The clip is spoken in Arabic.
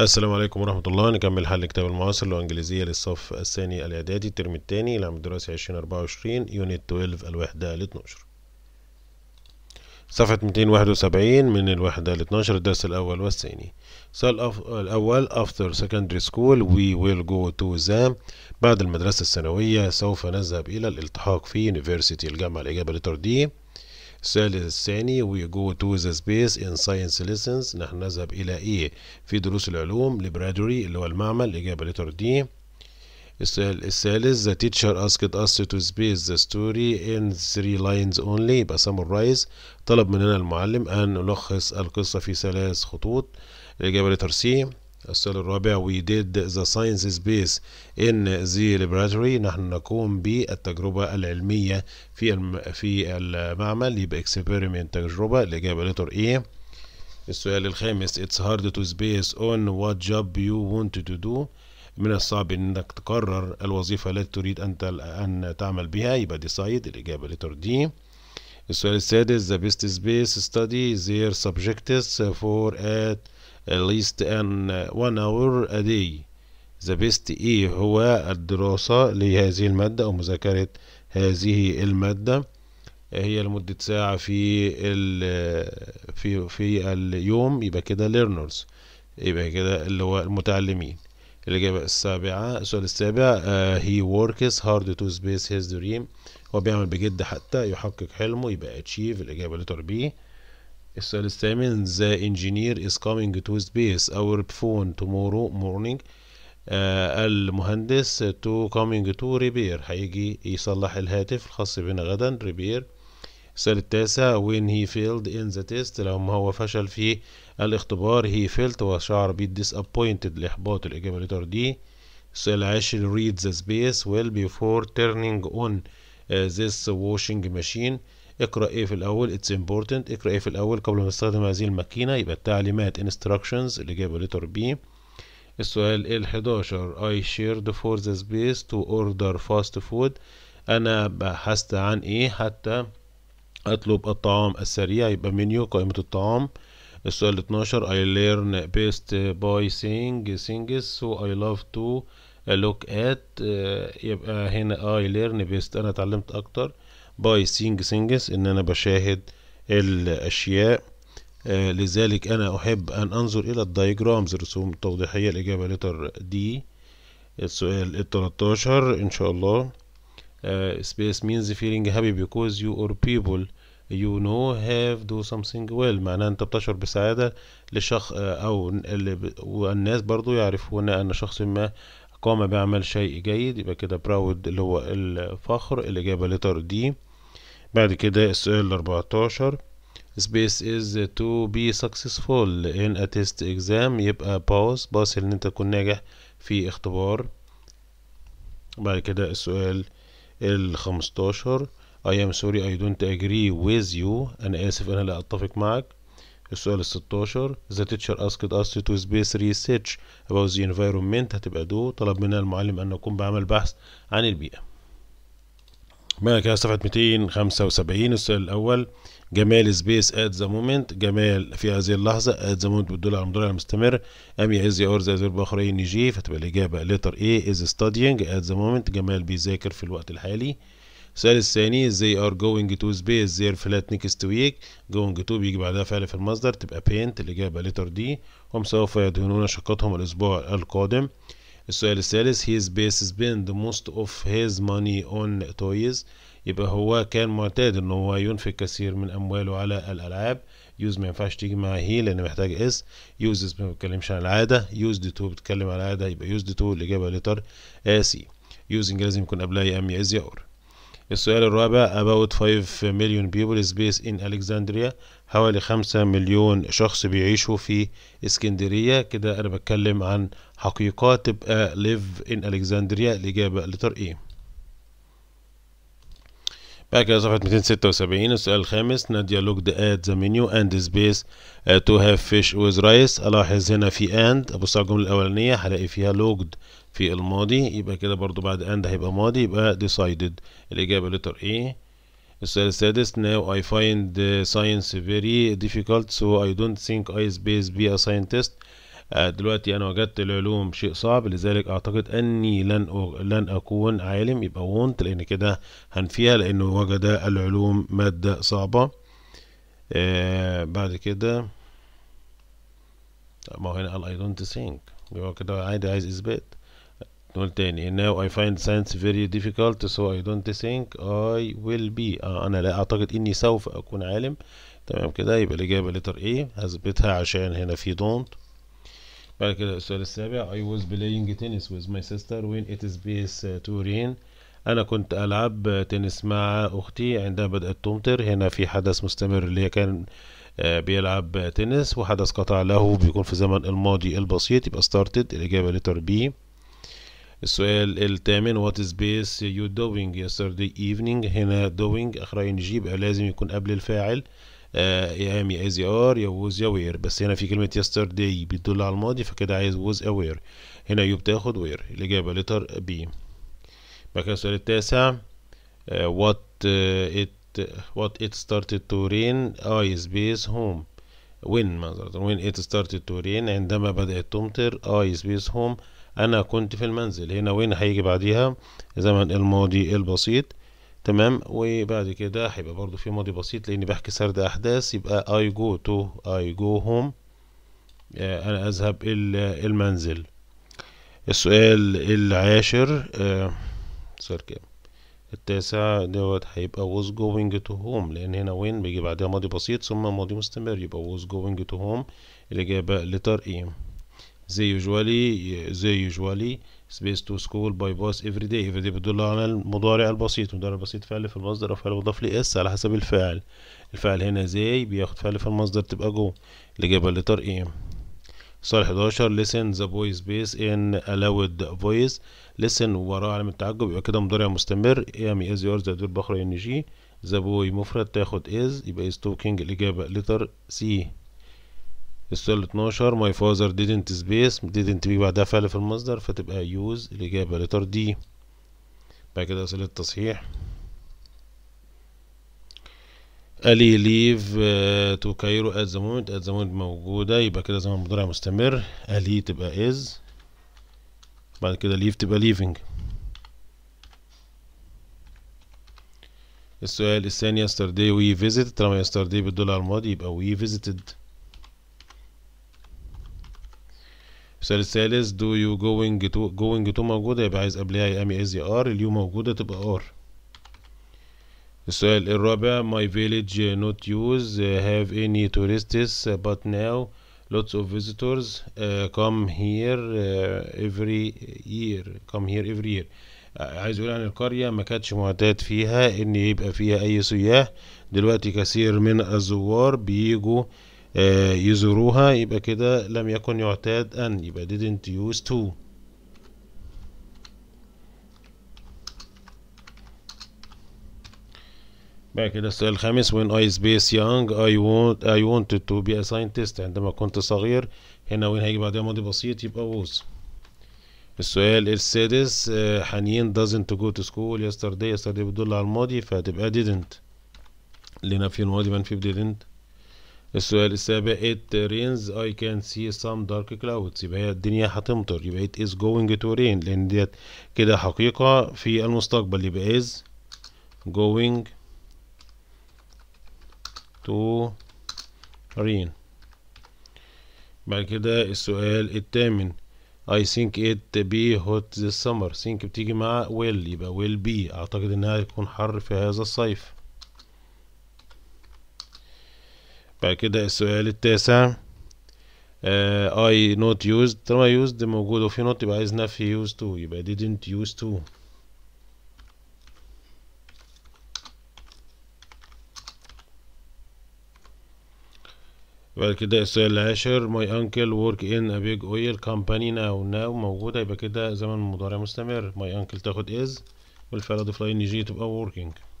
السلام عليكم ورحمة الله نكمل حل كتاب المعاصر اللغة الإنجليزية للصف الثاني الإعدادي الترم الثاني العام الدراسي 2024 يونت 12 الوحدة ل 12 صفحة 271 من الوحدة ل 12 الدرس الأول والثاني السؤال الأول after secondary school we will go to the بعد المدرسة الثانوية سوف نذهب إلى الالتحاق في university الجامعة الإجابة لتر دي الثالث الثاني وي جو تو ذا سبيس ان ساينس ليسنز نحن نذهب إلى إيه في دروس العلوم laboratory اللي هو المعمل الإجابة لتر دي الثالث the teacher asked us to space the story in three lines only يبقى summarize طلب مننا المعلم أن نلخص القصة في ثلاث خطوط الإجابة لتر سي السؤال الرابع we did the science space in the laboratory نحن نقوم بالتجربة العلمية في الم... في المعمل يبقى experiment تجربة الإجابة لتر A السؤال الخامس it's hard to space on what job you want to do من الصعب انك تقرر الوظيفة التي تريد أن, أن تعمل بها يبقى decide الإجابة لتر D السؤال السادس the best space study their subjects for at at least an uh, one hour a day the best ايه هو الدراسة لهذه المادة أو مذاكرة هذه المادة آه، هي لمدة ساعة في ال آه، في في اليوم يبقى كده learners يبقى كده اللي هو المتعلمين الإجابة السابعة السؤال السابع uh, he works hard to space his dream هو بيعمل بجد حتى يحقق حلمه يبقى achieve الإجابة اللي تربيه السؤال الثامن the engineer is coming to space our phone tomorrow morning آه المهندس to coming to repair هيجي يصلح الهاتف الخاص بنا غدا repair السؤال التاسع when he failed in the test لما هو فشل في الاختبار he felt وشعر بي disappointed الإحباط الإجابة لتر دي السؤال العاشر read the space well before turning on uh, this washing machine اقرأ ايه في الاول it's important اقرأ ايه في الاول قبل ما نستخدم هذه الماكينة يبقى التعليمات instructions اللي جايبه letter B السؤال ال 11 I shared for the space to order fast food انا بحثت عن ايه حتى اطلب الطعام السريع يبقى منيو قائمة الطعام السؤال 12 I learn best by seeing things so I love to look at يبقى هنا I learn best أنا اتعلمت أكتر باي سينج سينجس ان انا بشاهد الاشياء آه لذلك انا احب ان انظر الى الدايجرامز رسوم التوضيحية الاجابة لتر دي السؤال التلاتاشر ان شاء الله سبيس آه، space means feeling happy because you or people you know have do something well معناها انت بتشعر بسعادة لشخص آه، او والناس برضو يعرفون ان شخص ما قام بعمل شيء جيد يبقى كده براود اللي هو الفخر الإجابة لتر دي بعد كده السؤال الأربعتاشر space is to be successful in a test exam يبقى باس باس ان انت تكون ناجح في اختبار بعد كده السؤال الخمستاشر I am sorry I don't agree with you أنا آسف أنا لا أتفق معك السؤال ال 16 The teacher asked us to space research about the environment هتبقى دو طلب منا المعلم ان نقوم بعمل بحث عن البيئة معنا كده صفحة 275 السؤال الأول جمال سبيس ات ذا مومنت جمال في هذه اللحظة ات ذا مومنت بتدل على المضارع المستمر أم يعز يور ذا ذرب آخرين يجي فتبقى الإجابة لتر A is studying at the moment جمال بيذاكر في الوقت الحالي السؤال الثاني they are going to space their flat next week going to بيجي بعدها فعل في المصدر تبقى paint جايبه letter D هم سوف يدهنون شقتهم الأسبوع القادم السؤال الثالث هيز space spend most of his money on toys يبقى هو كان معتاد ان هو ينفق كثير من امواله على الالعاب يوز ما ينفعش تيجي مع هي لان محتاج اس يوز ما بتتكلمش عن العاده يوزد تو بتتكلم عن العاده يبقى يوزد تو اللي جايبه لتر اسي يوزنج لازم يكون قبلها يا ام يا از يا اور السؤال الرابع about 5 million people space in Alexandria حوالي 5 مليون شخص بيعيشوا في اسكندرية كده أنا بتكلم عن حقيقة تبقى live in Alexandria الإجابة لترقيم بعد كده صفحة 276 السؤال الخامس ناديا لوكد ات ذا منيو اند سبيس تو هاف فيش ويز رايس الاحظ هنا في اند ابص على الجملة الاولانية هلاقي فيها لوكد في الماضي يبقى كده برضو بعد اند هيبقى ماضي يبقى ديسايدد الاجابة لتر ايه السؤال السادس now I find science very difficult so I don't think I space be a scientist آه، دلوقتي انا وجدت العلوم شيء صعب لذلك اعتقد اني لن لن اكون عالم يبقى وونت لان كده هنفيها لانه وجد العلوم ماده صعبه آه بعد كده ما هو هنا قال اي دونت ثينك يبقى كده عادي عايز إثبات نقول تاني now I find science very difficult so I don't think I will be آه أنا لا أعتقد إني سوف أكون عالم تمام كده يبقى الإجابة لتر ايه هثبتها عشان هنا في don't بعد كده السؤال السابع I was playing tennis with my sister when it is base uh, to rain أنا كنت ألعب uh, تنس مع أختي عندما بدأت تمطر هنا في حدث مستمر اللي كان uh, بيلعب تنس وحدث قطع له بيكون في زمن الماضي البسيط يبقى started الإجابة لتر بي السؤال الثامن what is base you doing yesterday evening هنا doing أخرين جي يبقى لازم يكون قبل الفاعل آه، يا ام يا از ار يا ووز يا وير بس هنا في كلمة يسترداي بتدل على الماضي فكده عايز ووز وير هنا يو بتاخد وير الإجابة لتر بي بعد كده السؤال التاسع وات ات وات ات ستارتد تو رين اي سبيس هوم وين وين ات ستارتد تو رين عندما بدأت تمطر اي سبيس هوم انا كنت في المنزل هنا وين هيجي بعديها زمن الماضي البسيط تمام وبعد كده هيبقى برضو في ماضي بسيط لاني بحكي سرد احداث يبقى اي جو تو اي جو هوم انا اذهب الى المنزل السؤال العاشر آه، سؤال كام التاسع دوت هيبقى was going to home لان هنا وين بيجي بعدها ماضي بسيط ثم ماضي مستمر يبقى was going to home الاجابه ايه زي يوجوالي زي يوجوالي سبيس تو سكول باي باس افري داي افري داي بتدل على المضارع البسيط المضارع البسيط فعل في المصدر او فعل مضاف لاس على حسب الفعل الفعل هنا زي بياخد فعل في المصدر تبقى جو الإجابة لتر إيه سؤال 11 listen the voice space in allowed voice listen وراه علامة التعجب يبقى كده مضارع مستمر ام از يورز دول بخرى ان جي ذا بوي مفرد تاخد از يبقى از توكينج الإجابة لتر سي السؤال 12 my father didn't space didn't be بعدها فعل في المصدر فتبقى use الإجابة لتر دي بعد كده أسئلة تصحيح ألي ليف تو كايرو ات ذا مومنت ات ذا مومنت موجودة يبقى كده زمن مضارع مستمر ألي تبقى از بعد كده ليف تبقى leaving السؤال الثاني yesterday we فيزيت طالما yesterday بتدل على الماضي يبقى we visited السؤال الثالث دو يو جوينج تو جوينج تو موجودة يبقى عايز قبلها يا امي از يا ار اليو موجودة تبقى ار السؤال الرابع my village not use have any tourists but now lots of visitors uh, come here uh, every year come here every year عايز اقول عن القرية ما كانتش معتاد فيها ان يبقى فيها اي سياح دلوقتي كثير من الزوار بيجوا آه، يزوروها يبقى كده لم يكن يعتاد أن يبقى didn't use to بقى كده السؤال الخامس when I space young I want I wanted to be a scientist عندما كنت صغير هنا وين هيجي بعدها ماضي بسيط يبقى was السؤال السادس آه، حنين doesn't go to school yesterday yesterday بتدل على الماضي فهتبقى didn't لنا في الماضي منفي ب didn't السؤال السابع it rains I can see some dark clouds يبقى هي الدنيا هتمطر يبقى it is going to rain لأن ديت كده حقيقة في المستقبل يبقى is going to rain بعد كده السؤال الثامن I think it be hot this summer think بتيجي مع will يبقى will be أعتقد إنها هتكون حر في هذا الصيف بعد كده السؤال التاسع اي نوت يوزد طالما يوزد موجود وفي نوت يبقى عايز نفي يوز تو يبقى didn't use to يبقى كده السؤال العاشر ماي انكل ورك ان ا بيج اويل كامباني ناو ناو موجوده يبقى كده زمن مضارع مستمر ماي انكل تاخد از والفعل اضيف ان جي تبقى working